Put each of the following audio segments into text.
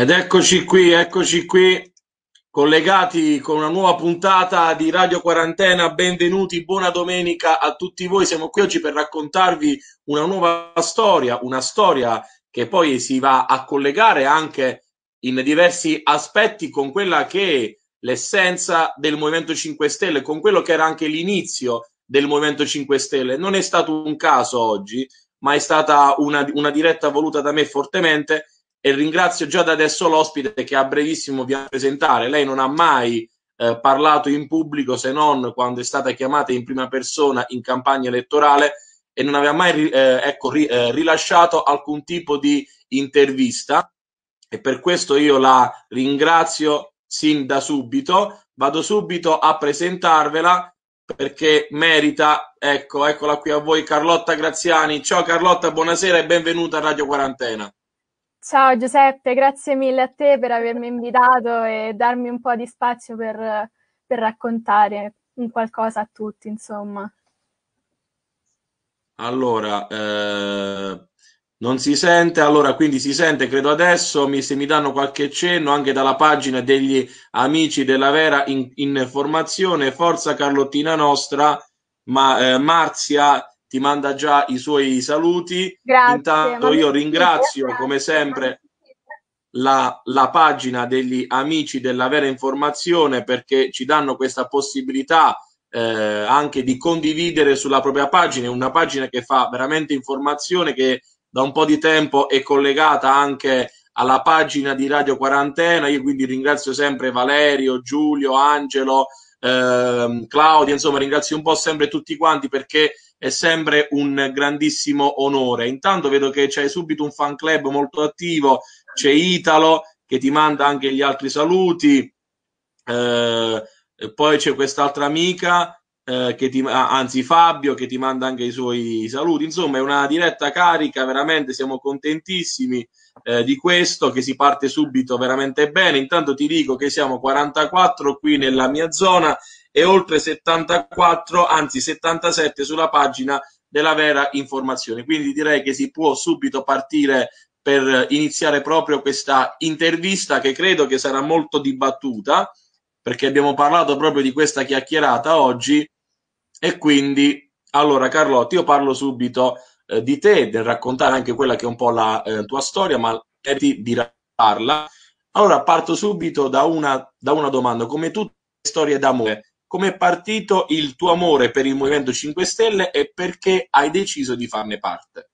Ed eccoci qui, eccoci qui, collegati con una nuova puntata di Radio Quarantena. Benvenuti, buona domenica a tutti voi. Siamo qui oggi per raccontarvi una nuova storia, una storia che poi si va a collegare anche in diversi aspetti con quella che è l'essenza del Movimento 5 Stelle, con quello che era anche l'inizio del Movimento 5 Stelle. Non è stato un caso oggi, ma è stata una, una diretta voluta da me fortemente e ringrazio già da adesso l'ospite che a brevissimo vi ha presentare. Lei non ha mai eh, parlato in pubblico se non quando è stata chiamata in prima persona in campagna elettorale e non aveva mai eh, ecco, ri, eh, rilasciato alcun tipo di intervista e per questo io la ringrazio sin da subito. Vado subito a presentarvela perché merita, ecco, eccola qui a voi Carlotta Graziani. Ciao Carlotta, buonasera e benvenuta a Radio Quarantena. Ciao Giuseppe, grazie mille a te per avermi invitato e darmi un po' di spazio per, per raccontare un qualcosa a tutti, insomma. Allora, eh, non si sente, allora quindi si sente, credo adesso, mi, se mi danno qualche cenno anche dalla pagina degli amici della Vera in, in formazione, forza Carlottina nostra, ma eh, Marzia ti manda già i suoi saluti. Grazie, Intanto io ringrazio come eh, sempre la, la, pagina degli amici della vera informazione perché ci danno questa possibilità eh, anche di condividere sulla propria pagina, una pagina che fa veramente informazione che da un po' di tempo è collegata anche alla pagina di Radio Quarantena. Io quindi ringrazio sempre Valerio, Giulio, Angelo, ehm, Claudia, insomma ringrazio un po' sempre tutti quanti perché è sempre un grandissimo onore. Intanto vedo che c'è subito un fan club molto attivo, c'è Italo che ti manda anche gli altri saluti, eh, poi c'è quest'altra amica, eh, che ti, anzi Fabio che ti manda anche i suoi saluti. Insomma è una diretta carica, veramente siamo contentissimi eh, di questo, che si parte subito veramente bene. Intanto ti dico che siamo 44 qui nella mia zona e oltre 74, anzi 77 sulla pagina della vera informazione. Quindi direi che si può subito partire per iniziare proprio questa intervista che credo che sarà molto dibattuta perché abbiamo parlato proprio di questa chiacchierata oggi e quindi allora Carlotti io parlo subito eh, di te, del raccontare anche quella che è un po' la eh, tua storia, ma di, di raccontarla. Allora parto subito da una, da una domanda, come tutte le storie d'amore, come è partito il tuo amore per il Movimento 5 Stelle e perché hai deciso di farne parte?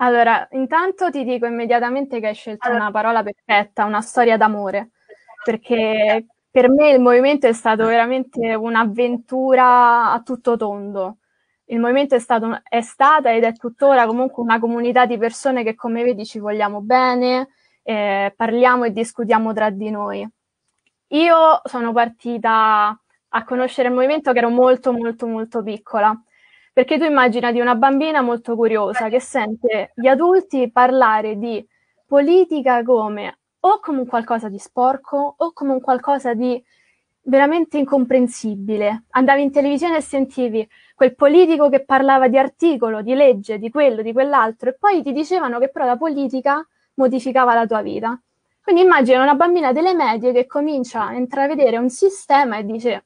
Allora, intanto ti dico immediatamente che hai scelto una parola perfetta, una storia d'amore, perché per me il movimento è stato veramente un'avventura a tutto tondo il movimento è, stato, è stata ed è tuttora comunque una comunità di persone che come vedi ci vogliamo bene, eh, parliamo e discutiamo tra di noi. Io sono partita a conoscere il movimento che ero molto molto molto piccola, perché tu immagina di una bambina molto curiosa che sente gli adulti parlare di politica come o come un qualcosa di sporco o come un qualcosa di veramente incomprensibile. Andavi in televisione e sentivi quel politico che parlava di articolo, di legge, di quello, di quell'altro, e poi ti dicevano che però la politica modificava la tua vita. Quindi immagina una bambina delle medie che comincia a intravedere un sistema e dice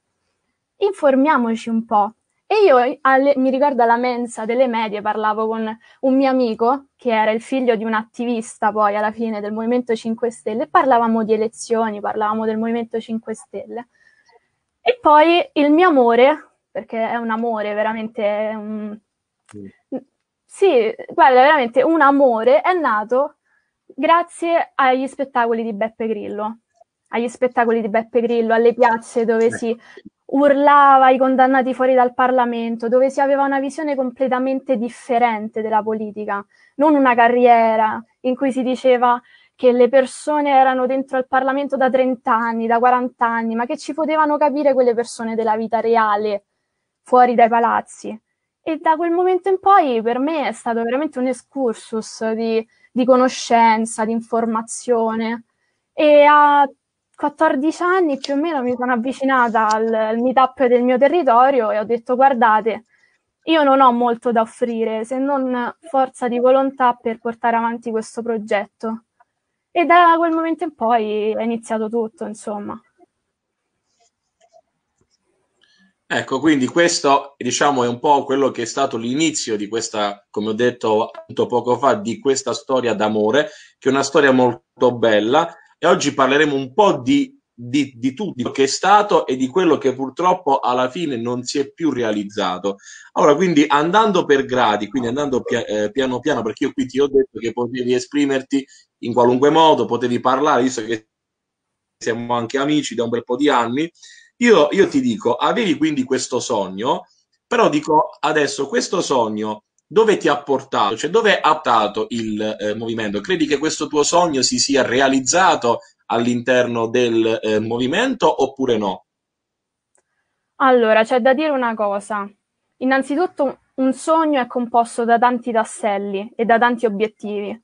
informiamoci un po'. E io alle, mi ricordo alla mensa delle medie parlavo con un mio amico che era il figlio di un attivista poi alla fine del Movimento 5 Stelle, parlavamo di elezioni, parlavamo del Movimento 5 Stelle. E poi il mio amore perché è un amore, veramente è un... Mm. Sì, guarda, veramente un amore è nato grazie agli spettacoli di Beppe Grillo, agli spettacoli di Beppe Grillo, alle piazze dove eh. si urlava i condannati fuori dal Parlamento, dove si aveva una visione completamente differente della politica, non una carriera in cui si diceva che le persone erano dentro al Parlamento da 30 anni, da 40 anni, ma che ci potevano capire quelle persone della vita reale fuori dai palazzi. E da quel momento in poi per me è stato veramente un excursus di, di conoscenza, di informazione. E a 14 anni più o meno mi sono avvicinata al, al meetup del mio territorio e ho detto guardate, io non ho molto da offrire se non forza di volontà per portare avanti questo progetto. E da quel momento in poi è iniziato tutto, insomma. Ecco, quindi questo diciamo, è un po' quello che è stato l'inizio di questa, come ho detto poco fa, di questa storia d'amore, che è una storia molto bella e oggi parleremo un po' di, di, di tutto che è stato e di quello che purtroppo alla fine non si è più realizzato. Allora, quindi andando per gradi, quindi andando pia- eh, piano piano, perché io qui ti ho detto che potevi esprimerti in qualunque modo, potevi parlare, visto che siamo anche amici da un bel po' di anni, io, io ti dico, avevi quindi questo sogno, però dico adesso questo sogno dove ti ha portato, cioè dove ha portato il eh, movimento? Credi che questo tuo sogno si sia realizzato all'interno del eh, movimento oppure no? Allora, c'è da dire una cosa. Innanzitutto, un sogno è composto da tanti tasselli e da tanti obiettivi.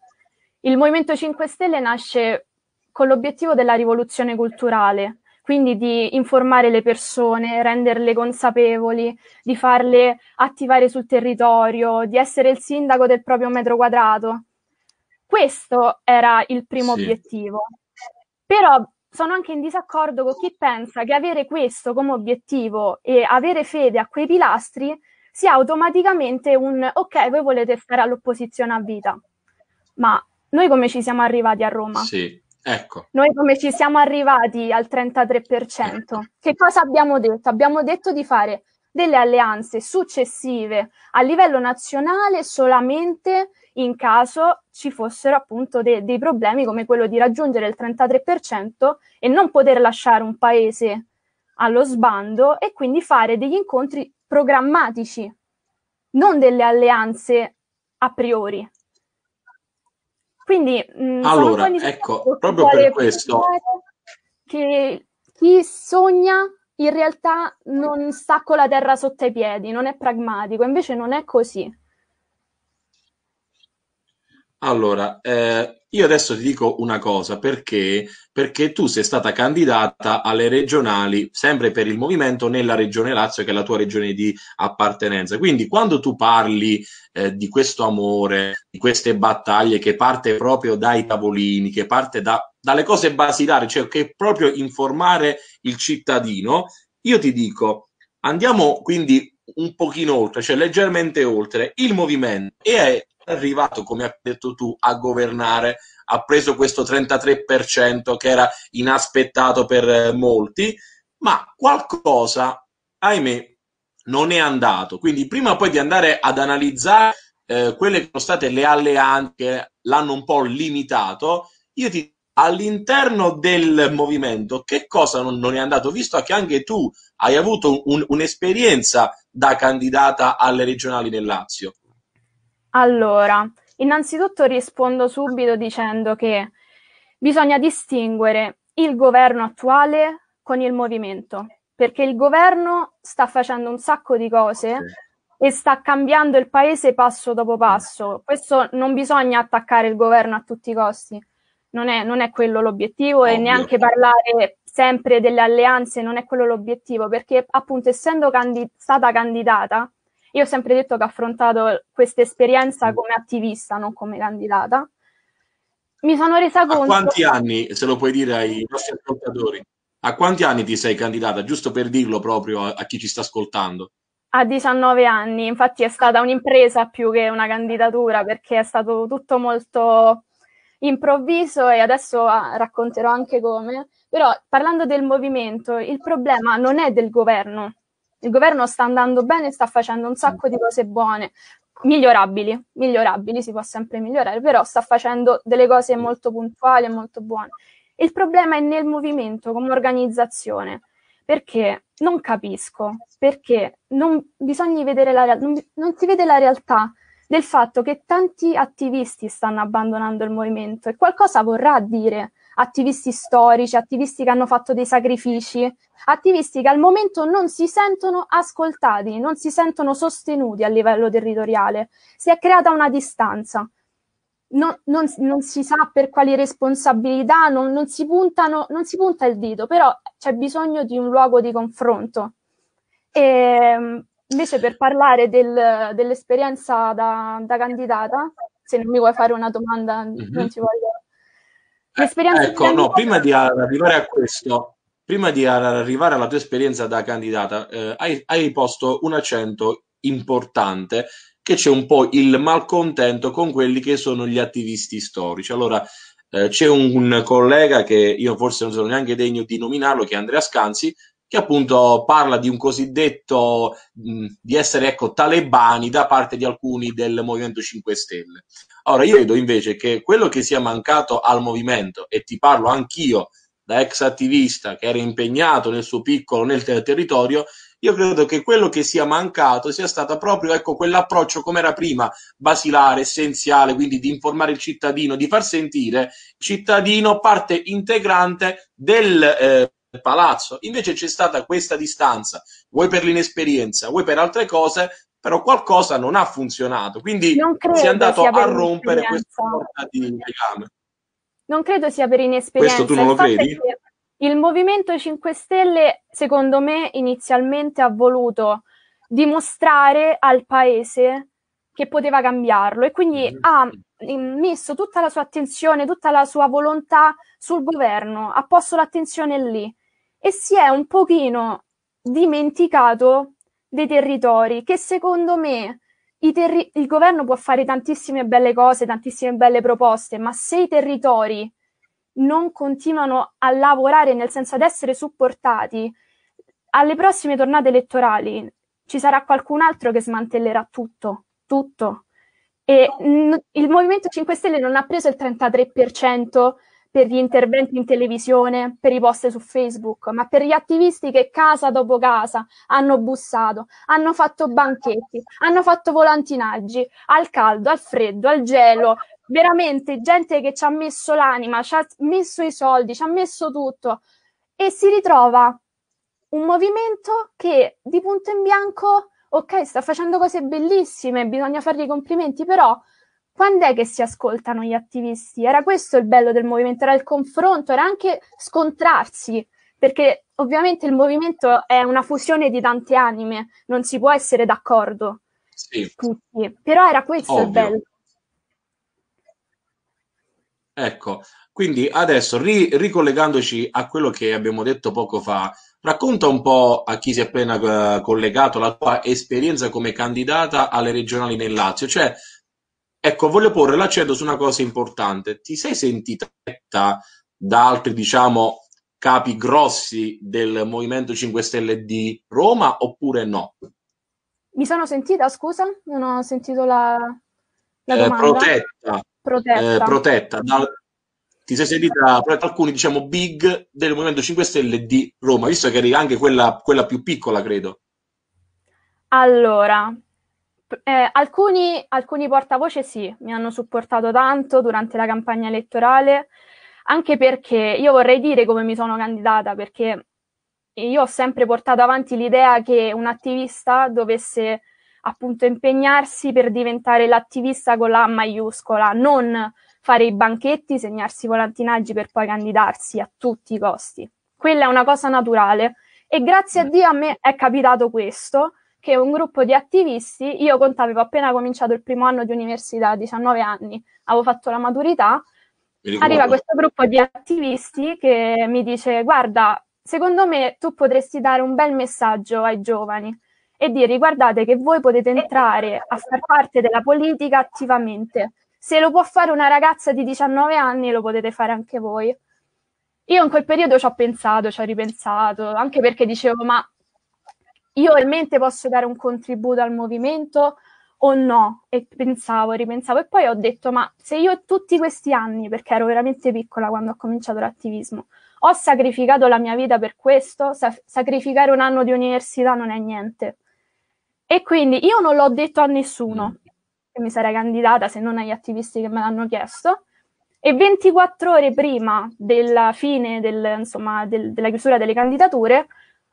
Il Movimento 5 Stelle nasce con l'obiettivo della rivoluzione culturale, quindi di informare le persone, renderle consapevoli, di farle attivare sul territorio, di essere il sindaco del proprio metro quadrato. Questo era il primo sì. obiettivo. Però sono anche in disaccordo con chi pensa che avere questo come obiettivo e avere fede a quei pilastri sia automaticamente un ok, voi volete stare all'opposizione a vita. Ma noi come ci siamo arrivati a Roma? Sì. Ecco. Noi come ci siamo arrivati al 33%? Eh. Che cosa abbiamo detto? Abbiamo detto di fare delle alleanze successive a livello nazionale solamente in caso ci fossero appunto de- dei problemi come quello di raggiungere il 33% e non poter lasciare un paese allo sbando e quindi fare degli incontri programmatici, non delle alleanze a priori. Quindi mh, mm, allora, ecco, proprio per questo che chi sogna in realtà non sta con la terra sotto i piedi, non è pragmatico, invece non è così. Allora, eh, io adesso ti dico una cosa, perché? Perché tu sei stata candidata alle regionali, sempre per il movimento, nella regione Lazio, che è la tua regione di appartenenza. Quindi quando tu parli eh, di questo amore, di queste battaglie che parte proprio dai tavolini, che parte da, dalle cose basilari, cioè che è proprio informare il cittadino, io ti dico, andiamo quindi un pochino oltre, cioè leggermente oltre, il movimento e è arrivato, come hai detto tu, a governare, ha preso questo 33% che era inaspettato per eh, molti, ma qualcosa, ahimè, non è andato. Quindi prima poi di andare ad analizzare eh, quelle che sono state le alleanze che l'hanno un po' limitato, io ti all'interno del movimento che cosa non, non, è andato, visto che anche tu hai avuto un, un, un'esperienza da candidata alle regionali nel Lazio. Allora, innanzitutto rispondo subito dicendo che bisogna distinguere il governo attuale con il movimento, perché il governo sta facendo un sacco di cose e sta cambiando il paese passo dopo mm. passo. Questo non bisogna attaccare il governo a tutti i costi, non è, non è quello l'obiettivo Ovvio. e neanche parlare sempre delle alleanze non è quello l'obiettivo, perché appunto essendo candid- stata candidata io ho sempre detto che ho affrontato questa esperienza mm. come attivista, non come candidata. Mi sono resa conto... A quanti anni, se lo puoi dire ai nostri ascoltatori, a quanti anni ti sei candidata? Giusto per dirlo proprio a, a chi ci sta ascoltando. A 19 anni, infatti è stata un'impresa più che una candidatura perché è stato tutto molto improvviso e adesso ah, racconterò anche come. Però parlando del movimento, il problema non è del governo, il governo sta andando bene, sta facendo un sacco di cose buone, migliorabili, migliorabili, si può sempre migliorare, però sta facendo delle cose molto puntuali e molto buone. Il problema è nel movimento come organizzazione, perché non capisco, perché non, bisogna vedere la, non, non si vede la realtà del fatto che tanti attivisti stanno abbandonando il movimento e qualcosa vorrà dire attivisti storici, attivisti che hanno fatto dei sacrifici, attivisti che al momento non si sentono ascoltati, non si sentono sostenuti a livello territoriale. Si è creata una distanza. Non, non, non, si sa per quali responsabilità, non, non, si puntano, non si punta il dito, però c'è bisogno di un luogo di confronto. E ehm, invece per parlare del, dell'esperienza da, da, candidata, se non mi vuoi fare una domanda, mm-hmm. non ti mhm. voglio eh, L'esperienza ecco, no, prima di arrivare a questo, prima di arrivare alla tua esperienza da candidata, eh, hai, hai posto un accento importante che c'è un po' il malcontento con quelli che sono gli attivisti storici. Allora, eh, c'è un, un, collega che io forse non sono neanche degno di nominarlo, che è Andrea Scanzi, che appunto parla di un cosiddetto di essere ecco, talebani da parte di alcuni del Movimento 5 Stelle. Ora io vedo invece che quello che sia mancato al movimento, e ti parlo anch'io da ex attivista che era impegnato nel suo piccolo nel ter- territorio, io credo che quello che sia mancato sia stato proprio ecco, quell'approccio come era prima, basilare, essenziale, quindi di informare il cittadino, di far sentire il cittadino parte integrante del eh, palazzo. Invece c'è stata questa distanza, vuoi per l'inesperienza, vuoi per altre cose, però qualcosa non ha funzionato. Quindi si è andato a rompere questa sorta di legame. Non credo sia per inesperienza. Questo tu non lo credi? Il Movimento 5 Stelle, secondo me, inizialmente ha voluto dimostrare al paese che poteva cambiarlo e quindi mhm. mm. ha messo tutta la sua attenzione, tutta la sua volontà sul governo, ha posto l'attenzione lì e si è un pochino dimenticato dei territori, che secondo me terri- il governo può fare tantissime belle cose, tantissime belle proposte, ma se i territori non continuano a lavorare, nel senso ad essere supportati, alle prossime tornate elettorali ci sarà qualcun altro che smantellerà tutto, tutto. E n- il Movimento 5 Stelle non ha preso il 33% per gli interventi in televisione, per i post su Facebook, ma per gli attivisti che casa dopo casa hanno bussato, hanno fatto banchetti, hanno fatto volantinaggi al caldo, al freddo, al gelo. Veramente gente che ci ha messo l'anima, ci ha messo i soldi, ci ha messo tutto e si ritrova un movimento che di punto in bianco, ok, sta facendo cose bellissime, bisogna fargli i complimenti, però quando è che si ascoltano gli attivisti? Era questo il bello del movimento, era il confronto, era anche scontrarsi, perché ovviamente il movimento è una fusione di tante anime, non si può essere d'accordo sì. tutti, però era questo Ovvio. il bello. Ecco, quindi adesso ri- ricollegandoci a quello che abbiamo detto poco fa, Racconta un po' a chi si è appena uh, collegato la tua esperienza come candidata alle regionali nel Lazio, cioè Ecco, voglio porre l'accento su una cosa importante. Ti sei sentita da altri, diciamo, capi grossi del Movimento 5 Stelle di Roma oppure no? Mi sono sentita, scusa, non ho sentito la, la eh, protetta. Protetta. Eh, protetta dal, ti sei sentita da alcuni, diciamo, big del Movimento 5 Stelle di Roma, visto che eri anche quella, quella più piccola, credo. Allora, eh, alcuni, alcuni portavoce sì, mi hanno supportato tanto durante la campagna elettorale, anche perché io vorrei dire come mi sono candidata, perché io ho sempre portato avanti l'idea che un attivista dovesse appunto impegnarsi per diventare l'attivista con la maiuscola, non fare i banchetti, segnarsi i volantinaggi per poi candidarsi a tutti i costi. Quella è una cosa naturale e grazie a Dio a me è capitato questo che un gruppo di attivisti, io contavo, appena cominciato il primo anno di università, 19 anni, avevo fatto la maturità, arriva questo gruppo di attivisti che mi dice guarda, secondo me tu potresti dare un bel messaggio ai giovani e dire guardate che voi potete entrare a far parte della politica attivamente. Se lo può fare una ragazza di 19 anni lo potete fare anche voi. Io in quel periodo ci ho pensato, ci ho ripensato, anche perché dicevo ma io realmente posso dare un contributo al movimento o no? E pensavo, ripensavo e poi ho detto, ma se io tutti questi anni, perché ero veramente piccola quando ho cominciato l'attivismo, ho sacrificato la mia vita per questo, sa- sacrificare un anno di università non è niente. E quindi io non l'ho detto a nessuno mm. che mi sarei candidata se non agli attivisti che me l'hanno chiesto. E 24 ore prima della fine del, insomma, del, della chiusura delle candidature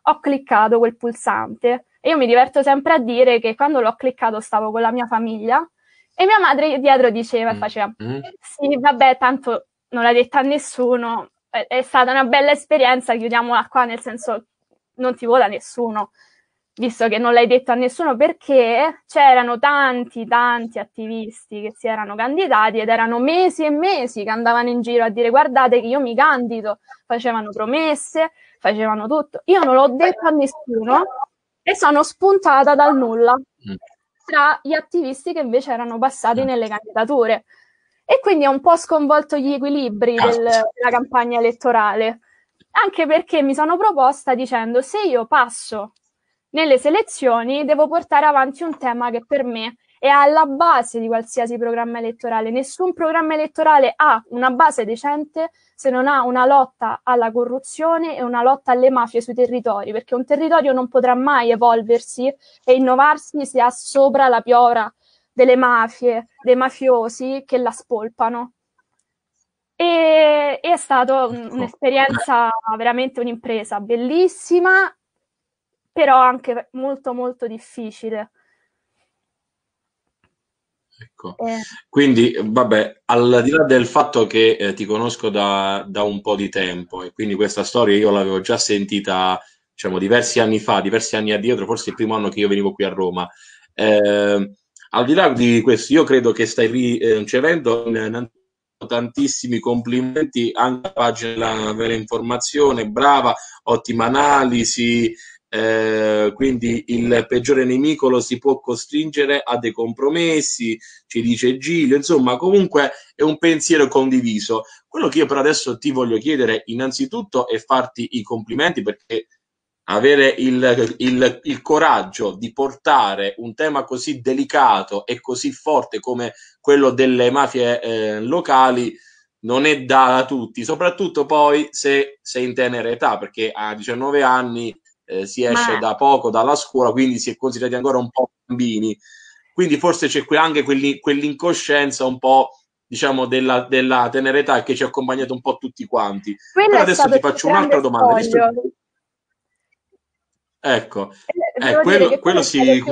ho cliccato quel pulsante. E io mi diverto sempre a dire che quando l'ho cliccato stavo con la mia famiglia e mia madre dietro diceva e mm. faceva mm. sì, vabbè, tanto non l'ha detta a nessuno, è, è stata una bella esperienza, chiudiamola qua, nel senso non ti vola nessuno, visto che non l'hai detto a nessuno perché c'erano tanti, tanti attivisti che si erano candidati ed erano mesi e mesi che andavano in giro a dire guardate che io mi candido, facevano promesse, facevano tutto. Io non l'ho detto a nessuno e sono spuntata dal nulla mm. tra gli attivisti che invece erano passati mm. nelle candidature. E quindi ha un po' sconvolto gli equilibri del, della campagna elettorale, anche perché mi sono proposta dicendo se io passo nelle selezioni devo portare avanti un tema che per me è alla base di qualsiasi programma elettorale. Nessun programma elettorale ha una base decente se non ha una lotta alla corruzione e una lotta alle mafie sui territori, perché un territorio non potrà mai evolversi e innovarsi se ha sopra la piora delle mafie, dei mafiosi che la spolpano. E è stata un, ecco. un'esperienza veramente un'impresa bellissima, però anche molto molto difficile. Ecco. Eh. Quindi, vabbè, al di là del fatto che eh, ti conosco da, da, un po' di tempo e quindi questa storia io l'avevo già sentita, diciamo, diversi anni fa, diversi anni addietro, forse il primo anno che io venivo qui a Roma. Eh, al di là di questo, io credo che stai ricevendo eh, tantissimi complimenti anche alla pagina della dell'informazione, brava, ottima analisi, eh, quindi il peggiore nemico lo si può costringere a dei compromessi, ci dice Giglio, insomma comunque è un pensiero condiviso. Quello che io per adesso ti voglio chiedere innanzitutto è farti i complimenti perché avere il, il, il coraggio di portare un tema così delicato e così forte come quello delle mafie eh, locali non è da tutti, soprattutto poi se sei in tenera età, perché a 19 anni eh, si esce Ma... da poco dalla scuola, quindi si è considerati ancora un po' bambini. Quindi forse c'è anche quelli, quell'incoscienza un po' diciamo della, della tenera età che ci ha accompagnato un po' tutti quanti. Quello Però adesso ti faccio un'altra domanda. Visto... Ecco, eh, eh quello, quello si... Sì, eh.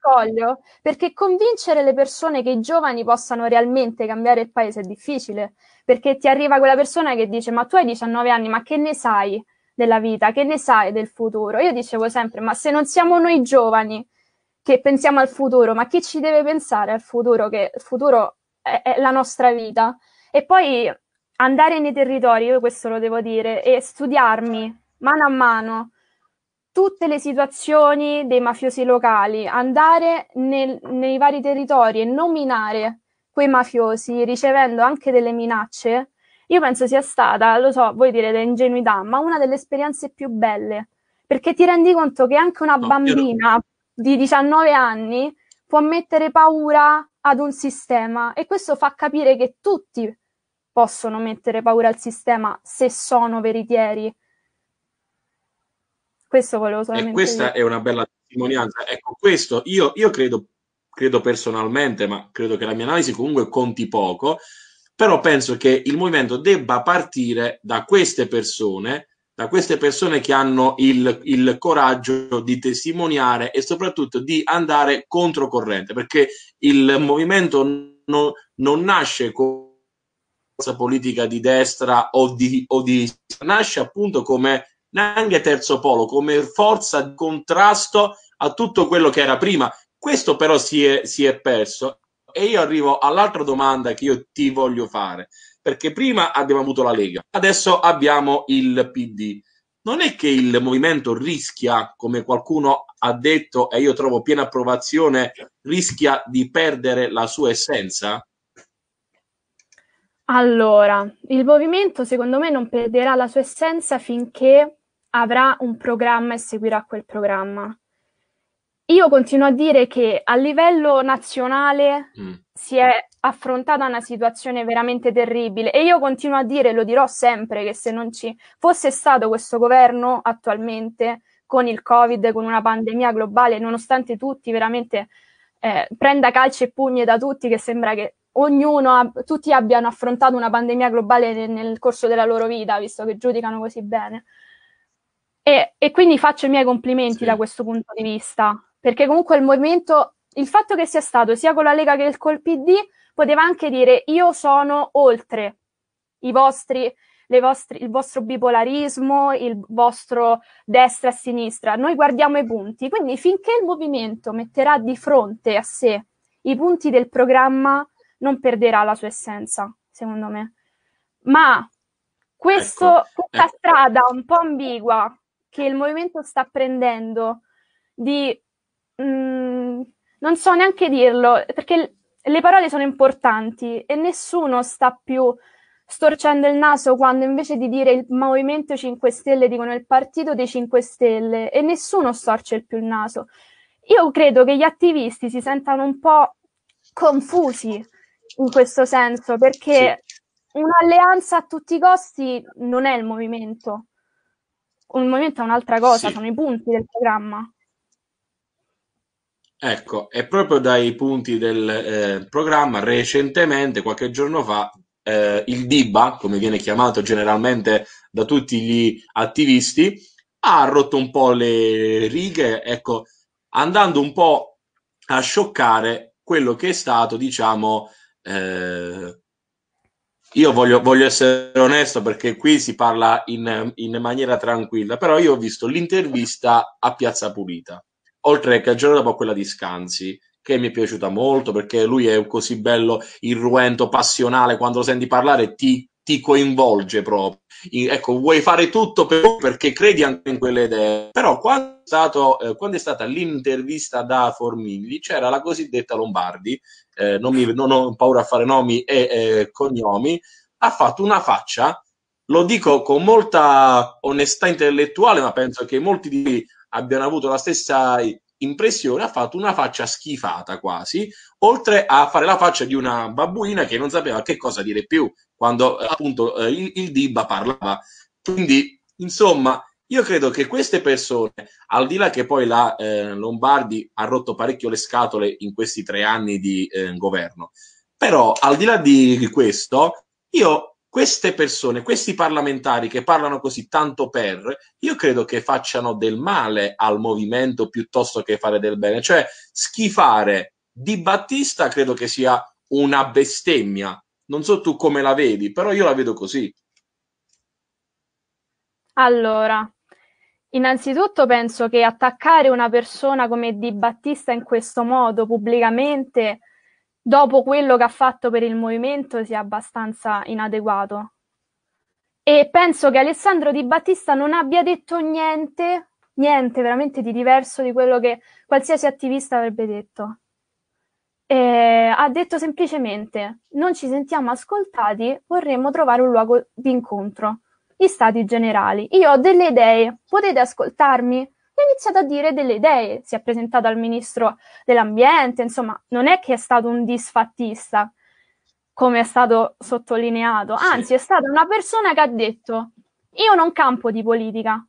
scoglio, perché convincere le persone che i giovani possano realmente cambiare il paese è difficile, perché ti arriva quella persona che dice ma tu hai 19 anni, ma che ne sai? della vita, che ne sai del futuro? Io dicevo sempre, ma se non siamo noi giovani che pensiamo al futuro, ma chi ci deve pensare al futuro? Che il futuro è, è la nostra vita. E poi andare nei territori, io questo lo devo dire, e studiarmi mano a mano tutte le situazioni dei mafiosi locali, andare nel, nei vari territori e nominare quei mafiosi ricevendo anche delle minacce, io penso sia stata, lo so, voi direte ingenuità, ma una delle esperienze più belle, perché ti rendi conto che anche una no, bambina non... di 19 anni può mettere paura ad un sistema e questo fa capire che tutti possono mettere paura al sistema se sono veritieri. Questo volevo solamente e questa dire. è una bella testimonianza. Ecco, questo io, io credo, credo personalmente, ma credo che la mia analisi comunque conti poco, però penso che il movimento debba partire da queste persone, da queste persone che hanno il, il coraggio di testimoniare e soprattutto di andare controcorrente, perché il movimento non, non nasce con politica di destra o di, o di nasce appunto come anche terzo polo, come forza di contrasto a tutto quello che era prima. Questo però si è, si è perso e io arrivo all'altra domanda che io ti voglio fare, perché prima abbiamo avuto la Lega, adesso abbiamo il PD. Non è che il movimento rischia, come qualcuno ha detto e io trovo piena approvazione, rischia di perdere la sua essenza? Allora, il movimento secondo me non perderà la sua essenza finché avrà un programma e seguirà quel programma. Io continuo a dire che a livello nazionale Mm. si è affrontata una situazione veramente terribile e io continuo a dire, lo dirò sempre, che se non ci fosse stato questo governo attualmente con il Covid, con una pandemia globale, nonostante tutti veramente eh, prenda calci e pugni da tutti, che sembra che ognuno, ab- tutti abbiano affrontato una pandemia globale nel, nel corso della loro vita, visto che giudicano così bene. E, e quindi faccio i miei complimenti Sì. da questo punto di vista perché comunque il movimento, il fatto che sia stato sia con la Lega che col PD, poteva anche dire io sono oltre i vostri, vostri, il vostro bipolarismo, il vostro destra e sinistra, noi guardiamo i punti, quindi finché il movimento metterà di fronte a sé i punti del programma, non perderà la sua essenza, secondo me. Ma questo, ecco, questa ecco. strada un po' ambigua che il movimento sta prendendo di Mm, non so neanche dirlo, perché le parole sono importanti e nessuno sta più storcendo il naso quando invece di dire il Movimento 5 Stelle dicono il Partito dei 5 Stelle e nessuno storce più il naso. Io credo che gli attivisti si sentano un po' confusi in questo senso perché sì. un'alleanza a tutti i costi non è il movimento. Un movimento è un'altra cosa, sì. sono i punti del programma. Ecco, è proprio dai punti del eh, programma, recentemente, qualche giorno fa, eh, il DIBA, come viene chiamato generalmente da tutti gli attivisti, ha rotto un po' le righe, ecco, andando un po' a scioccare quello che è stato, diciamo, eh, io voglio, voglio, essere onesto perché qui si parla in, in maniera tranquilla, però io ho visto l'intervista a Piazza Pulita oltre che il giorno dopo quella di Scanzi che mi è piaciuta molto perché lui è così bello irruento, passionale, quando lo senti parlare ti, ti coinvolge proprio. In, ecco, vuoi fare tutto per, perché credi anche in quelle idee. Però quando è, stato, eh, quando è, stata l'intervista da Formigli c'era la cosiddetta Lombardi, eh, non, mi, non, ho paura a fare nomi e eh, cognomi, ha fatto una faccia lo dico con molta onestà intellettuale, ma penso che molti di abbiano avuto la stessa impressione, ha fatto una faccia schifata quasi, oltre a fare la faccia di una babbuina che non sapeva che cosa dire più quando eh, appunto eh, il, il Dibba parlava. Quindi, insomma, io credo che queste persone, al di là che poi la eh, Lombardi ha rotto parecchio le scatole in questi tre anni di eh, governo, però al di là di questo, io queste persone, questi parlamentari che parlano così tanto per, io credo che facciano del male al movimento piuttosto che fare del bene. Cioè, schifare Di Battista credo che sia una bestemmia. Non so tu come la vedi, però io la vedo così. Allora, innanzitutto penso che attaccare una persona come Di Battista in questo modo pubblicamente dopo quello che ha fatto per il movimento sia abbastanza inadeguato. E penso che Alessandro Di Battista non abbia detto niente, niente veramente di diverso di quello che qualsiasi attivista avrebbe detto. Eh, ha detto semplicemente: Non ci sentiamo ascoltati, vorremmo trovare un luogo di incontro. Gli stati generali. Io ho delle idee, potete ascoltarmi? iniziato a dire delle idee, si è presentato al ministro dell'ambiente, insomma, non è che è stato un disfattista, come è stato sottolineato, anzi è stata una persona che ha detto io non campo di politica,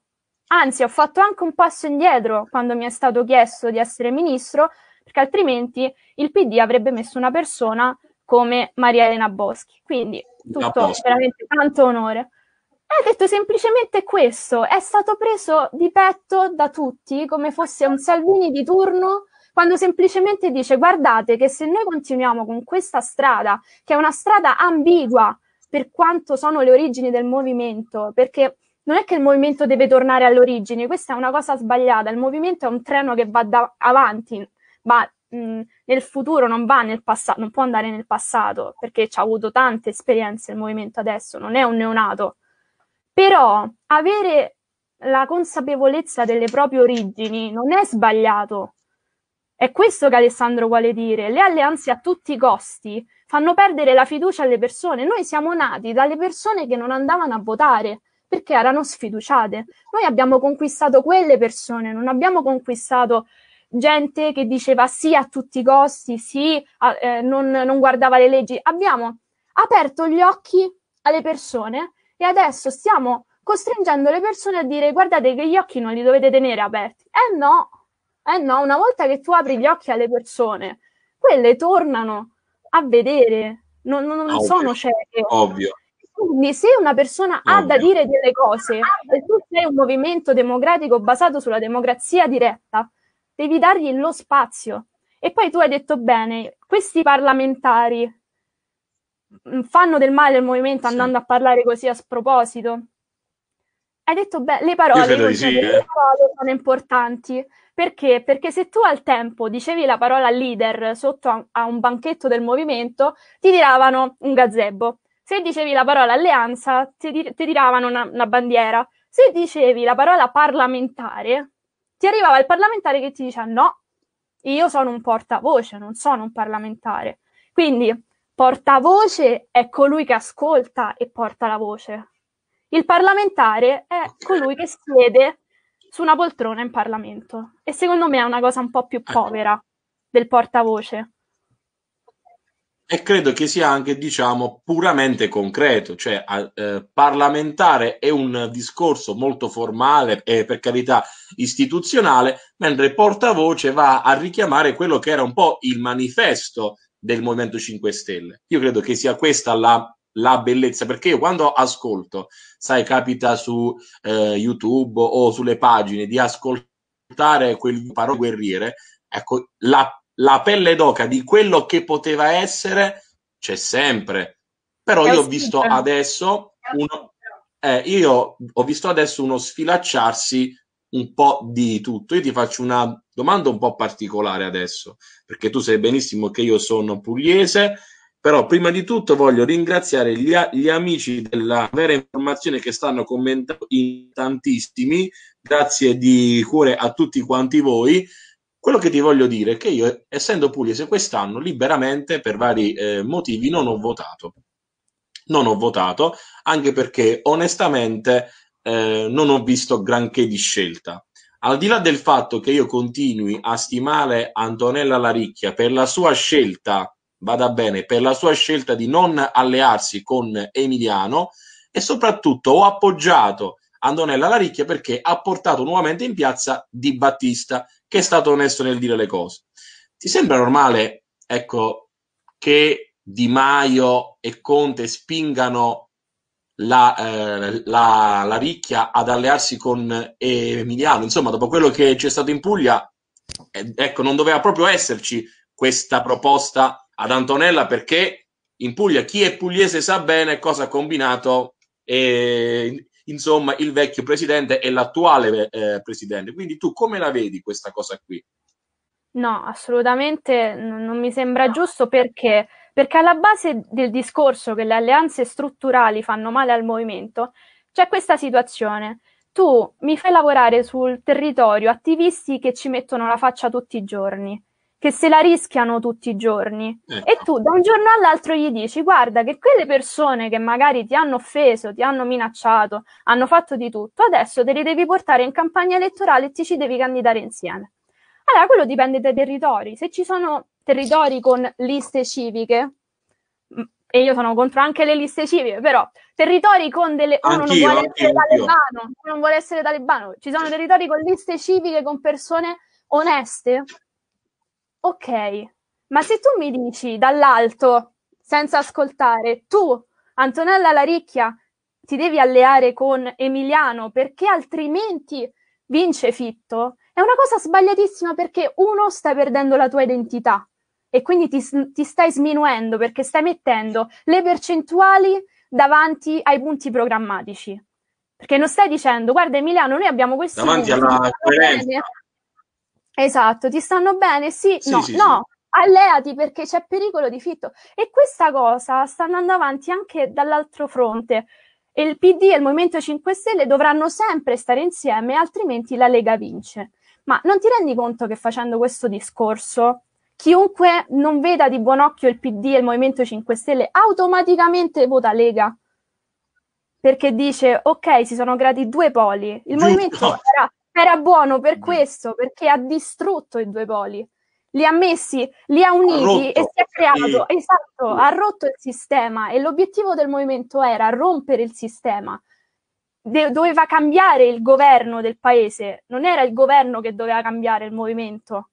anzi ho fatto anche un passo indietro quando mi è stato chiesto di essere ministro, perché altrimenti il PD avrebbe messo una persona come Maria Elena Boschi. Quindi tutto veramente tanto onore. Ha detto semplicemente questo, è stato preso di petto da tutti come fosse un Salvini di turno quando semplicemente dice guardate che se noi continuiamo con questa strada, che è una strada ambigua per quanto sono le origini del movimento, perché non è che il movimento deve tornare alle origini, questa è una cosa sbagliata, il movimento è un treno che va da- avanti, ma mh, mm, nel futuro, non va nel passato, non può andare nel passato, perché ci ha avuto tante esperienze il movimento adesso, non è un neonato. Però avere la consapevolezza delle proprie origini non è sbagliato. È questo che Alessandro vuole dire. Le alleanze a tutti i costi fanno perdere la fiducia alle persone. Noi siamo nati dalle persone che non andavano a votare perché erano sfiduciate. Noi abbiamo conquistato quelle persone, non abbiamo conquistato gente che diceva sì a tutti i costi, sì, a, eh, non, non guardava le leggi. Abbiamo aperto gli occhi alle persone e adesso stiamo costringendo le persone a dire guardate che gli occhi non li dovete tenere aperti. Eh no, eh no, una volta che tu apri gli occhi alle persone, quelle tornano a vedere, non, non, non sono cieche. Ovvio. Quindi se una persona Ovvio. ha da dire delle cose e tu sei un movimento democratico basato sulla democrazia diretta, devi dargli lo spazio. E poi tu hai detto bene, questi parlamentari Mm, fanno del male al movimento sì. andando a parlare così a sproposito? Hai detto bene, le parole, le sì, eh. parole sono importanti. Perché? Perché se tu al tempo dicevi la parola leader sotto a, a un banchetto del movimento, ti tiravano un gazebo. Se dicevi la parola alleanza, ti, ti tiravano una, una bandiera. Se dicevi la parola parlamentare, ti arrivava il parlamentare che ti diceva no, io sono un portavoce, non sono un parlamentare. Quindi portavoce è colui che ascolta e porta la voce. Il parlamentare è colui che siede su una poltrona in Parlamento e secondo me è una cosa un po' più povera del portavoce. E credo che sia anche, diciamo, puramente concreto, cioè eh, parlamentare è un discorso molto formale e per carità istituzionale, mentre portavoce va a richiamare quello che era un po' il manifesto del Movimento 5 Stelle. Io credo che sia questa la, la bellezza, perché io quando ascolto, sai, capita su eh, YouTube o sulle pagine di ascoltare quel parole guerriere, ecco, la, la pelle d'oca di quello che poteva essere c'è sempre. Però io ho visto adesso uno, eh, io ho visto adesso uno sfilacciarsi un po' di tutto. Io ti faccio una domanda un po' particolare adesso, perché tu sai benissimo che io sono pugliese, però prima di tutto voglio ringraziare gli, gli amici della vera informazione che stanno commentando in tantissimi. Grazie di cuore a tutti quanti voi. Quello che ti voglio dire è che io, essendo pugliese quest'anno, liberamente per vari eh, motivi non ho votato. Non ho votato, anche perché onestamente eh, non ho visto granché di scelta. Al di là del fatto che io continui a stimare Antonella Laricchia per la sua scelta, vada bene, per la sua scelta di non allearsi con Emiliano e soprattutto ho appoggiato Antonella Laricchia perché ha portato nuovamente in piazza Di Battista, che è stato onesto nel dire le cose. Ti sembra normale, ecco, che Di Maio e Conte spingano la, eh, la, la, Ricchia ad allearsi con Emiliano. Insomma, dopo quello che c'è stato in Puglia, eh, ecco, non doveva proprio esserci questa proposta ad Antonella perché in Puglia chi è pugliese sa bene cosa ha combinato eh, insomma il vecchio presidente e l'attuale eh, presidente. Quindi tu come la vedi questa cosa qui? No, assolutamente non mi sembra giusto perché perché alla base del discorso che le alleanze strutturali fanno male al movimento c'è questa situazione. Tu mi fai lavorare sul territorio attivisti che ci mettono la faccia tutti i giorni, che se la rischiano tutti i giorni. Ecco. E tu da un giorno all'altro gli dici: Guarda, che quelle persone che magari ti hanno offeso, ti hanno minacciato, hanno fatto di tutto, adesso te le devi portare in campagna elettorale e ti ci devi candidare insieme. Allora, quello dipende dai territori. Se ci sono territori con liste civiche, e io sono contro anche le liste civiche, però territori con delle... Uno anch'io, non vuole essere talebano, uno non vuole essere talebano, ci sono territori con liste civiche, con persone oneste? Ok, ma se tu mi dici dall'alto, senza ascoltare, tu, Antonella Laricchia, ti devi alleare con Emiliano perché altrimenti vince Fitto, è una cosa sbagliatissima perché uno stai perdendo la tua identità e quindi ti, ti stai sminuendo perché stai mettendo le percentuali davanti ai punti programmatici. Perché non stai dicendo, guarda Emiliano, noi abbiamo questi davanti punti. Davanti alla coerenza. Esatto, ti stanno bene? Sì, sì no, sì, no. Sì. Alleati perché c'è pericolo di fitto. E questa cosa sta andando avanti anche dall'altro fronte. E il PD e il Movimento 5 Stelle dovranno sempre stare insieme, altrimenti la Lega vince. Ma non ti rendi conto che facendo questo discorso chiunque non veda di buon occhio il PD e il Movimento 5 Stelle automaticamente vota Lega. Perché dice, ok, si sono creati due poli. Il Giusto. movimento era, era, buono per questo, perché ha distrutto i due poli. Li ha messi, li ha uniti ha e si è creato, e... esatto, ha rotto il sistema. E l'obiettivo del movimento era rompere il sistema. De- doveva cambiare il governo del paese, non era il governo che doveva cambiare il movimento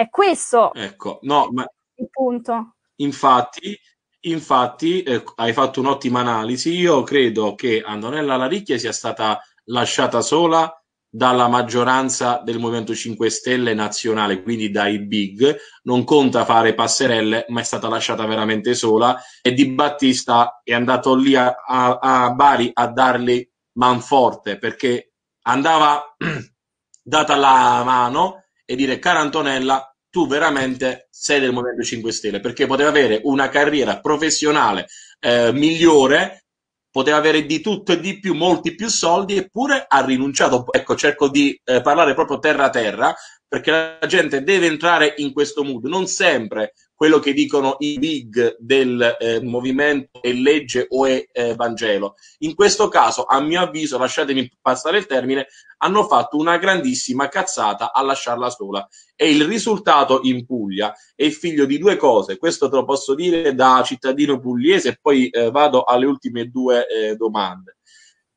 è questo. Ecco, no, ma... Il punto. Infatti, infatti eh, hai fatto un'ottima analisi. Io credo che Antonella Laricchia sia stata lasciata sola dalla maggioranza del Movimento 5 Stelle nazionale, quindi dai big, non conta fare passerelle, ma è stata lasciata veramente sola e Di Battista è andato lì a, a, a Bari a darle manforte perché andava data la mano e dire cara Antonella tu veramente sei del Movimento 5 Stelle, perché poteva avere una carriera professionale eh, migliore, poteva avere di tutto e di più, molti più soldi, eppure ha rinunciato. Ecco, cerco di eh, parlare proprio terra a terra, perché la gente deve entrare in questo mood. Non sempre quello che dicono i big del eh, movimento è legge o è eh, Vangelo. In questo caso, a mio avviso, lasciatemi passare il termine, hanno fatto una grandissima cazzata a lasciarla sola. E il risultato in Puglia è figlio di due cose. Questo te lo posso dire da cittadino pugliese e poi eh, vado alle ultime due eh, domande.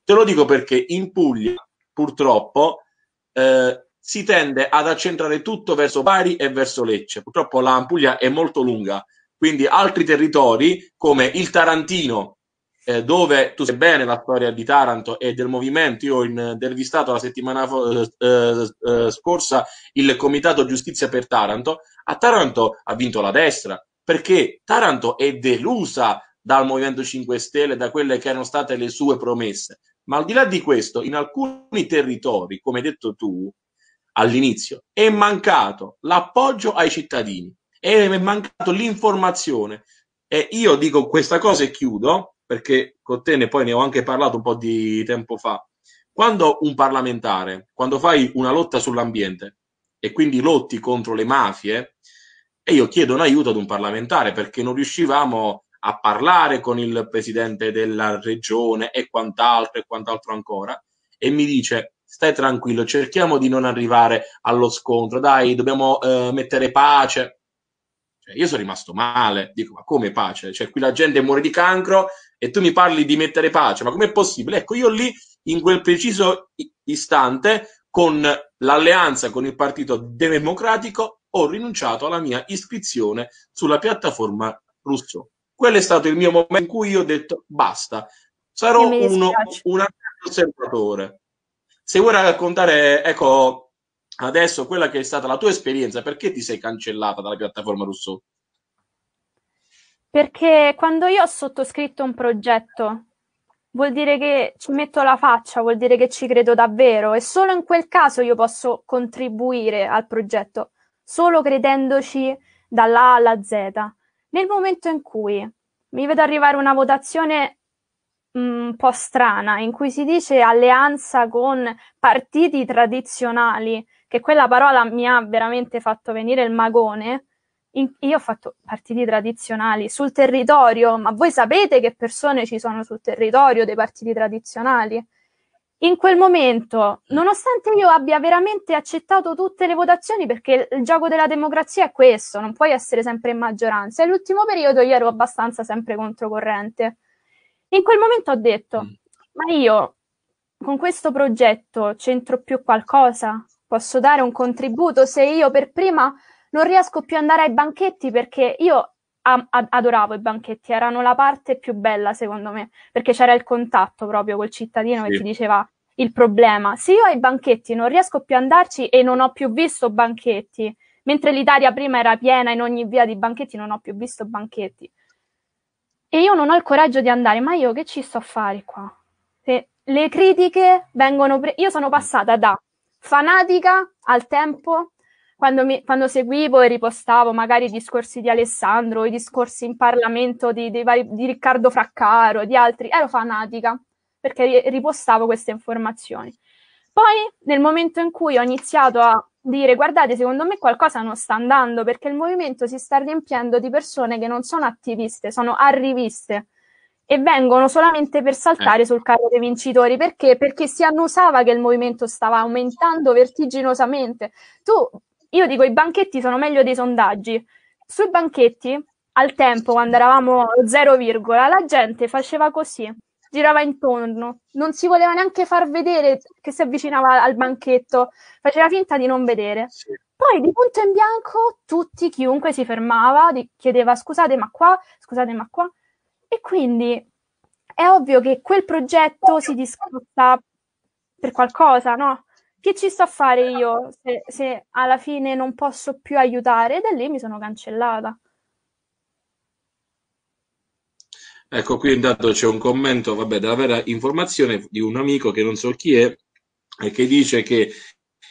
Te lo dico perché in Puglia, purtroppo, eh, si tende ad accentrare tutto verso Bari e verso Lecce. Purtroppo la Puglia è molto lunga, quindi altri territori come il Tarantino, eh, dove tu sai bene la storia di Taranto e del movimento, io ho intervistato la settimana eh, eh, scorsa il Comitato Giustizia per Taranto, a Taranto ha vinto la destra, perché Taranto è delusa dal Movimento 5 Stelle, da quelle che erano state le sue promesse. Ma al di là di questo, in alcuni territori, come hai detto tu, all'inizio, è mancato l'appoggio ai cittadini, è mancato l'informazione. E io dico questa cosa e chiudo, perché con te ne poi ne ho anche parlato un po' di tempo fa. Quando un parlamentare, quando fai una lotta sull'ambiente e quindi lotti contro le mafie, e io chiedo un aiuto ad un parlamentare perché non riuscivamo a parlare con il presidente della regione e quant'altro e quant'altro ancora, e mi dice stai tranquillo, cerchiamo di non arrivare allo scontro, dai, dobbiamo eh, mettere pace. Cioè, io sono rimasto male, dico, ma come pace? Cioè, qui la gente muore di cancro e tu mi parli di mettere pace, ma com'è possibile? Ecco, io lì, in quel preciso istante, con l'alleanza con il Partito Democratico, ho rinunciato alla mia iscrizione sulla piattaforma russo. Quello è stato il mio momento in cui io ho detto basta, sarò uno, un osservatore. Se vuoi raccontare, ecco, adesso quella che è stata la tua esperienza, perché ti sei cancellata dalla piattaforma Rousseau? Perché quando io ho sottoscritto un progetto, vuol dire che ci metto la faccia, vuol dire che ci credo davvero e solo in quel caso io posso contribuire al progetto, solo credendoci dalla A alla Z. Nel momento in cui mi vedo arrivare una votazione un po' strana in cui si dice alleanza con partiti tradizionali, che quella parola mi ha veramente fatto venire il magone. In, io ho fatto partiti tradizionali sul territorio, ma voi sapete che persone ci sono sul territorio dei partiti tradizionali? In quel momento, nonostante io abbia veramente accettato tutte le votazioni, perché il gioco della democrazia è questo, non puoi essere sempre in maggioranza, e l'ultimo periodo io ero abbastanza sempre controcorrente in quel momento ho detto, mm. ma io con questo progetto c'entro più qualcosa? Posso dare un contributo se io per prima non riesco più ad andare ai banchetti perché io am- adoravo i banchetti, erano la parte più bella secondo me, perché c'era il contatto proprio col cittadino sì. che ci diceva il problema. Se io ai banchetti non riesco più ad andarci e non ho più visto banchetti, mentre l'Italia prima era piena in ogni via di banchetti, non ho più visto banchetti. E io non ho il coraggio di andare, ma io che ci sto a fare qua? Se le critiche vengono pre- Io sono passata da fanatica al tempo, quando, mi, quando, seguivo e ripostavo magari i discorsi di Alessandro, i discorsi in Parlamento di, di, di Riccardo Fraccaro, di altri, ero fanatica perché ripostavo queste informazioni. Poi, nel momento in cui ho iniziato a dire guardate secondo me qualcosa non sta andando perché il movimento si sta riempiendo di persone che non sono attiviste, sono arriviste e vengono solamente per saltare eh. sul carro dei vincitori perché? Perché si annusava che il movimento stava aumentando vertiginosamente. Tu, io dico, i banchetti sono meglio dei sondaggi. Sui banchetti, al tempo, quando eravamo 0, la gente faceva così girava intorno, non si voleva neanche far vedere che si avvicinava al banchetto, faceva finta di non vedere. Sì. Poi di punto in bianco tutti, chiunque si fermava, chiedeva scusate ma qua, scusate ma qua. E quindi è ovvio che quel progetto si discussa per qualcosa, no? Che ci sto a fare io se, se alla fine non posso più aiutare? E da lì mi sono cancellata. Ecco, qui intanto c'è un commento, vabbè, della vera informazione di un amico che non so chi è, e che dice che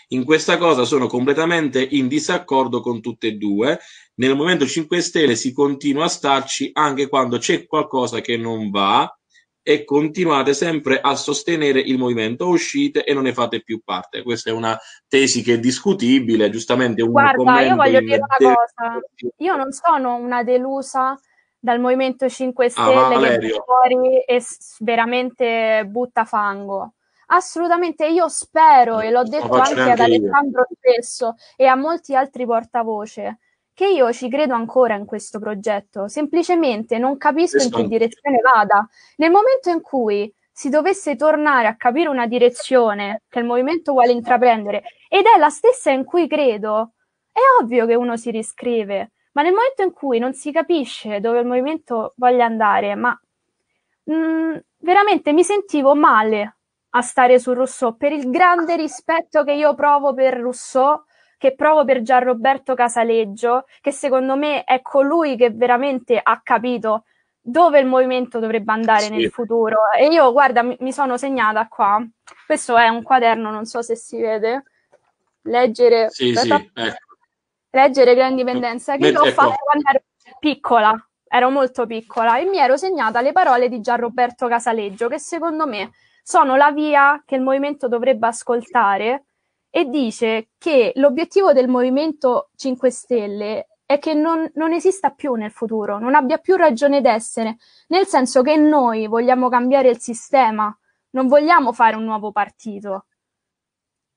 in questa cosa sono completamente in disaccordo con tutte e due. Nel Movimento 5 Stelle si continua a starci anche quando c'è qualcosa che non va e continuate sempre a sostenere il movimento, uscite e non ne fate più parte. Questa è una tesi che è discutibile, giustamente un Guarda, io voglio dire una cosa. Io non sono una delusa dal Movimento 5 ah, Stelle ah, che è fuori e veramente butta fango. Assolutamente, io spero, e l'ho detto anche, anche ad Alessandro io. stesso e a molti altri portavoce, che io ci credo ancora in questo progetto, semplicemente non capisco esatto. in che direzione vada. Nel momento in cui si dovesse tornare a capire una direzione che il movimento vuole intraprendere, ed è la stessa in cui credo, è ovvio che uno si riscrive ma nel momento in cui non si capisce dove il movimento voglia andare, ma mh, mm, veramente mi sentivo male a stare su Rousseau per il grande rispetto che io provo per Rousseau, che provo per Gianroberto Casaleggio, che secondo me è colui che veramente ha capito dove il movimento dovrebbe andare sì. nel futuro. E io, guarda, mi sono segnata qua. Questo è un quaderno, non so se si vede. Leggere. Sì, Aspetta. sì, ecco leggere grandi Dipendenza, che l'ho ecco. fatta quando ero piccola, ero molto piccola, e mi ero segnata le parole di Gianroberto Casaleggio, che secondo me sono la via che il movimento dovrebbe ascoltare, e dice che l'obiettivo del Movimento 5 Stelle è che non, non esista più nel futuro, non abbia più ragione d'essere, nel senso che noi vogliamo cambiare il sistema, non vogliamo fare un nuovo partito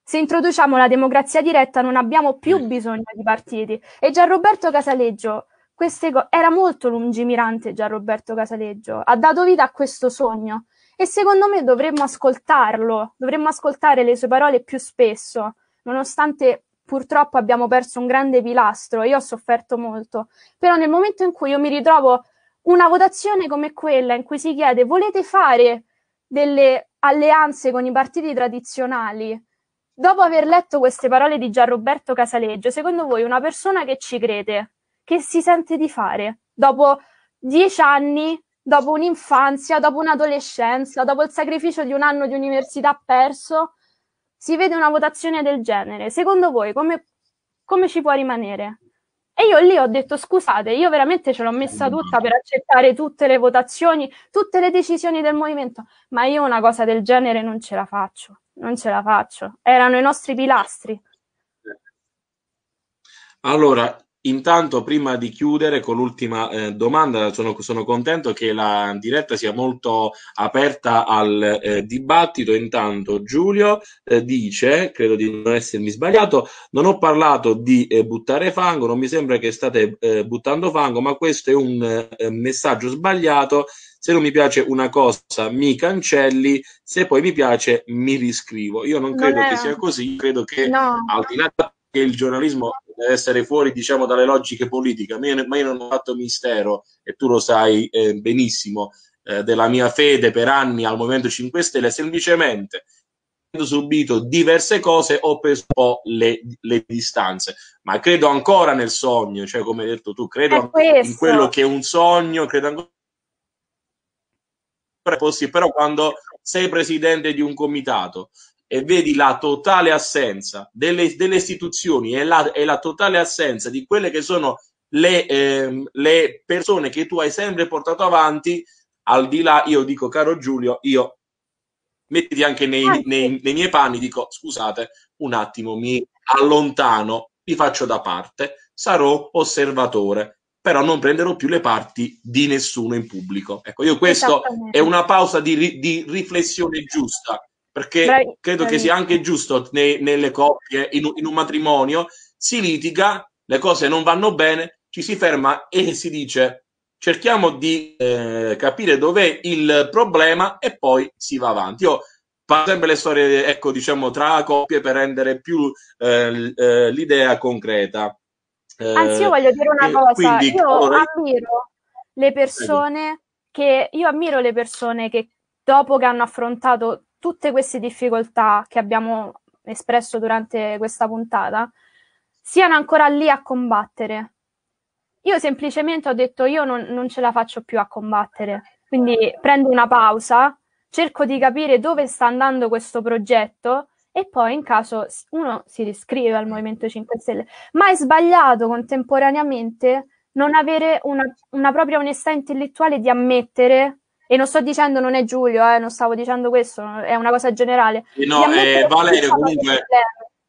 se introduciamo la democrazia diretta non abbiamo più mm. bisogno di partiti. E Gianroberto Casaleggio, go- era molto lungimirante Gianroberto Casaleggio, ha dato vita a questo sogno e secondo me dovremmo ascoltarlo, dovremmo ascoltare le sue parole più spesso, nonostante purtroppo abbiamo perso un grande pilastro io ho sofferto molto, però nel momento in cui io mi ritrovo una votazione come quella in cui si chiede volete fare delle alleanze con i partiti tradizionali, Dopo aver letto queste parole di Gianroberto Casaleggio, secondo voi una persona che ci crede, che si sente di fare dopo dieci anni, dopo un'infanzia, dopo un'adolescenza, dopo il sacrificio di un anno di università perso, si vede una votazione del genere. Secondo voi come, come ci può rimanere? E io lì ho detto scusate, io veramente ce l'ho messa tutta per accettare tutte le votazioni, tutte le decisioni del movimento, ma io una cosa del genere non ce la faccio non ce la faccio. Erano i nostri pilastri. Allora, Intanto, prima di chiudere con l'ultima eh, domanda, sono, sono, contento che la diretta sia molto aperta al eh, dibattito. Intanto, Giulio eh, dice: Credo di non essermi sbagliato. Non ho parlato di eh, buttare fango, non mi sembra che state eh, buttando fango, ma questo è un eh, messaggio sbagliato. Se non mi piace una cosa, mi cancelli, se poi mi piace, mi riscrivo. Io non credo non è... che sia così, credo che no. al di là del giornalismo deve essere fuori diciamo dalle logiche politiche, ma io, non ho fatto mistero e tu lo sai eh, benissimo eh, della mia fede per anni al Movimento 5 Stelle, semplicemente ho subito diverse cose ho preso un po' le, le, distanze ma credo ancora nel sogno cioè come hai detto tu credo in quello che è un sogno credo ancora però quando sei presidente di un comitato e vedi la totale assenza delle, delle istituzioni e la, e la, totale assenza di quelle che sono le, ehm, le persone che tu hai sempre portato avanti, al di là io dico caro Giulio, io mettiti anche nei, nei, nei, miei panni, dico scusate un attimo, mi allontano, mi faccio da parte, sarò osservatore, però non prenderò più le parti di nessuno in pubblico. Ecco, io questo è una pausa di, di riflessione giusta perché Beh, credo ehm... che sia anche giusto ne, nelle coppie, in, in un matrimonio, si litiga, le cose non vanno bene, ci si ferma e si dice cerchiamo di eh, capire dov'è il problema e poi si va avanti. Io parlo sempre le storie, ecco, diciamo, tra coppie per rendere più eh, eh l'idea concreta. Eh, Anzi, io voglio dire una cosa, quindi, io allora... ammiro le persone che io ammiro le persone che dopo che hanno affrontato tutte queste difficoltà che abbiamo espresso durante questa puntata siano ancora lì a combattere. Io semplicemente ho detto io non, non ce la faccio più a combattere, quindi prendo una pausa, cerco di capire dove sta andando questo progetto e poi in caso uno si riscrive al Movimento 5 Stelle, ma è sbagliato contemporaneamente non avere una, una propria onestà intellettuale di ammettere e non sto dicendo non è Giulio, eh, non stavo dicendo questo, è una cosa generale. E no, eh, Valerio comunque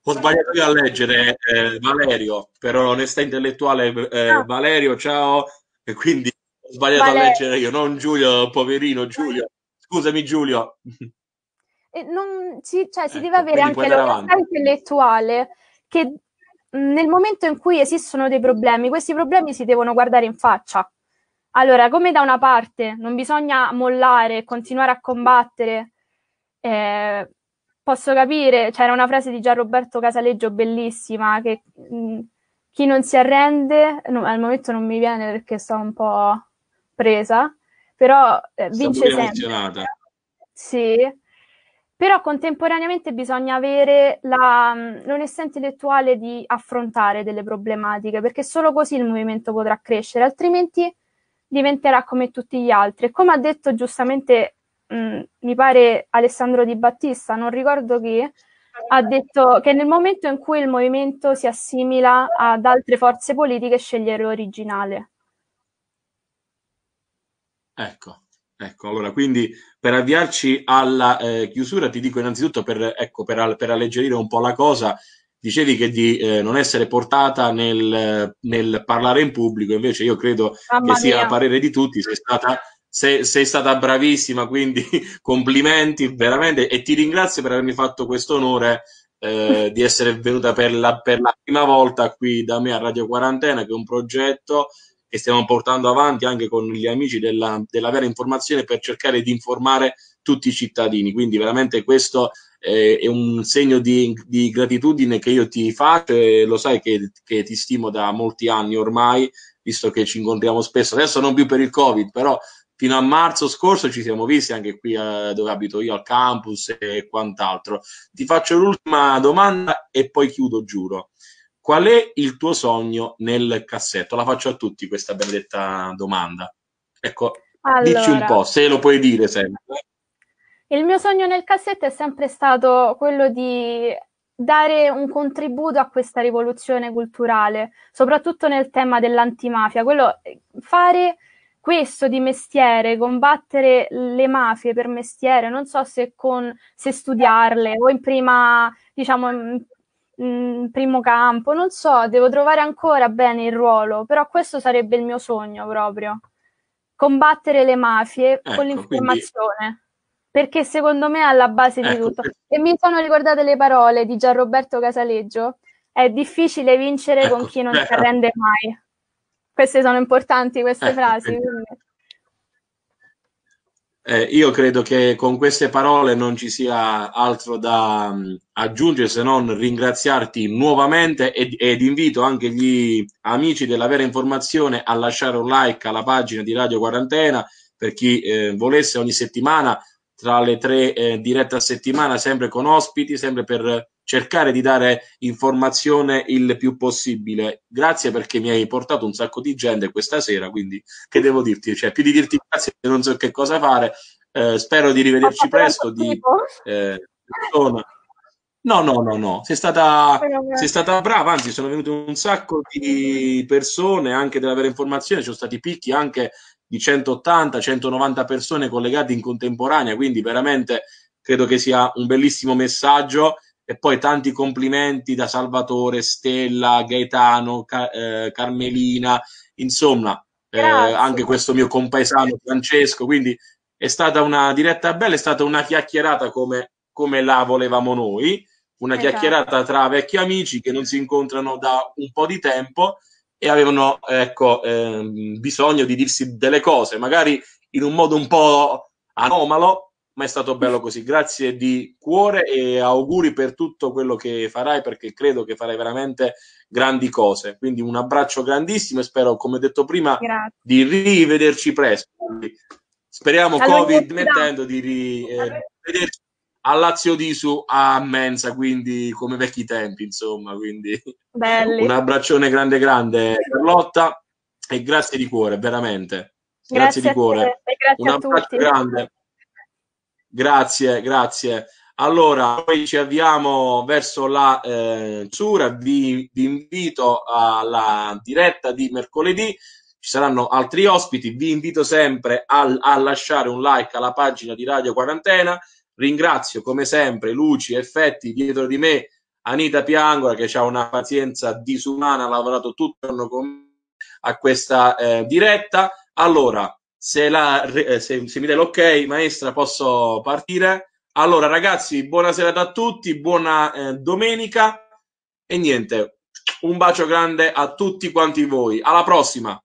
ho sbagliato io a leggere eh, Valerio, per onestà intellettuale eh, ah. Valerio, ciao, e quindi ho sbagliato Valerio. a leggere io, non Giulio, poverino Giulio. Scusami Giulio. Non, si, cioè, si ecco, deve avere anche l'onestà intellettuale che mm, nel momento in cui esistono dei problemi, questi problemi si devono guardare in faccia allora, come da una parte non bisogna mollare, e continuare a combattere, eh, posso capire, c'era una frase di Gianroberto Casaleggio bellissima che mh, mm, chi non si arrende, no, al momento non mi viene perché sto un po' presa, però eh, vince sempre. Emozionata. Sì, però contemporaneamente bisogna avere la, mm, l'onestà intellettuale di affrontare delle problematiche, perché solo così il movimento potrà crescere, altrimenti diventerà come tutti gli altri. Come ha detto giustamente, mh, mi pare Alessandro Di Battista, non ricordo chi, ha detto che nel momento in cui il movimento si assimila ad altre forze politiche scegliere l'originale. Ecco, ecco, allora quindi per avviarci alla eh, chiusura ti dico innanzitutto per, ecco, per, per alleggerire un po' la cosa dicevi che di eh, non essere portata nel, nel, parlare in pubblico, invece io credo Mamma che sia mia. a parere di tutti, sei stata, sei, sei stata bravissima, quindi complimenti veramente e ti ringrazio per avermi fatto questo onore eh, di essere venuta per la, per la, prima volta qui da me a Radio Quarantena, che è un progetto che stiamo portando avanti anche con gli amici della, della vera informazione per cercare di informare tutti i cittadini. Quindi veramente questo eh, è un segno di, di, gratitudine che io ti faccio e lo sai che, che, ti stimo da molti anni ormai, visto che ci incontriamo spesso, adesso non più per il Covid, però fino a marzo scorso ci siamo visti anche qui eh, dove abito io al campus e quant'altro. Ti faccio l'ultima domanda e poi chiudo, giuro. Qual è il tuo sogno nel cassetto? La faccio a tutti questa benedetta domanda. Ecco, allora, dici un po', se lo puoi dire sempre. Il mio sogno nel cassetto è sempre stato quello di dare un contributo a questa rivoluzione culturale, soprattutto nel tema dell'antimafia, quello fare questo di mestiere, combattere le mafie per mestiere, non so se, con, se studiarle o in prima, diciamo, in, in primo campo, non so, devo trovare ancora bene il ruolo, però questo sarebbe il mio sogno proprio, combattere le mafie ecco, con l'informazione. Quindi perché secondo me è alla base ecco. di tutto. E mi sono ricordate le parole di Gianroberto Casaleggio, è difficile vincere ecco, con chi non si arrende mai. Queste sono importanti, queste ecco, frasi. Eh, io credo che con queste parole non ci sia altro da um, aggiungere se non ringraziarti nuovamente ed, ed invito anche gli amici della vera informazione a lasciare un like alla pagina di Radio Quarantena per chi eh, volesse ogni settimana tra le tre eh, dirette a settimana, sempre con ospiti, sempre per cercare di dare informazione il più possibile. Grazie perché mi hai portato un sacco di gente questa sera, quindi che devo dirti? Cioè, più di dirti grazie, non so che cosa fare. Eh, spero di rivederci presto. Di, eh, No, no, no, no, sei stata, sei stata, brava, anzi sono venute un sacco di persone anche della vera informazione, ci sono stati picchi anche di 180-190 persone collegate in contemporanea, quindi veramente credo che sia un bellissimo messaggio e poi tanti complimenti da Salvatore, Stella, Gaetano, Car- eh, Carmelina, insomma, eh, anche questo mio compaesano Francesco, quindi è stata una diretta bella, è stata una chiacchierata come, come la volevamo noi, una esatto. chiacchierata tra vecchi amici che non si incontrano da un po' di tempo e avevano ecco, ehm, bisogno di dirsi delle cose, magari in un modo un po' anomalo, ma è stato bello così. Grazie di cuore e auguri per tutto quello che farai, perché credo che farai veramente grandi cose. Quindi un abbraccio grandissimo e spero, come detto prima, Grazie. di rivederci presto. Speriamo, allora, Covid mettendo, di eh, rivederci a Lazio Disu a Mensa, quindi come vecchi tempi, insomma. Quindi Belli. un abbraccione grande, grande Carlotta e grazie di cuore, veramente. Grazie, grazie di cuore. un abbraccio grande. Grazie, grazie. Allora, poi ci avviamo verso la eh, vi, vi invito alla diretta di mercoledì ci saranno altri ospiti. Vi invito sempre a, a, lasciare un like alla pagina di Radio Quarantena, Ringrazio come sempre Luci, Effetti, dietro di me Anita Piangola che ha una pazienza disumana, ha lavorato tutto il giorno con me a questa eh, diretta. Allora, se, la, eh, se, se mi dai l'ok, maestra, posso partire? Allora, ragazzi, buona serata a tutti, buona eh, domenica e niente, un bacio grande a tutti quanti voi. Alla prossima!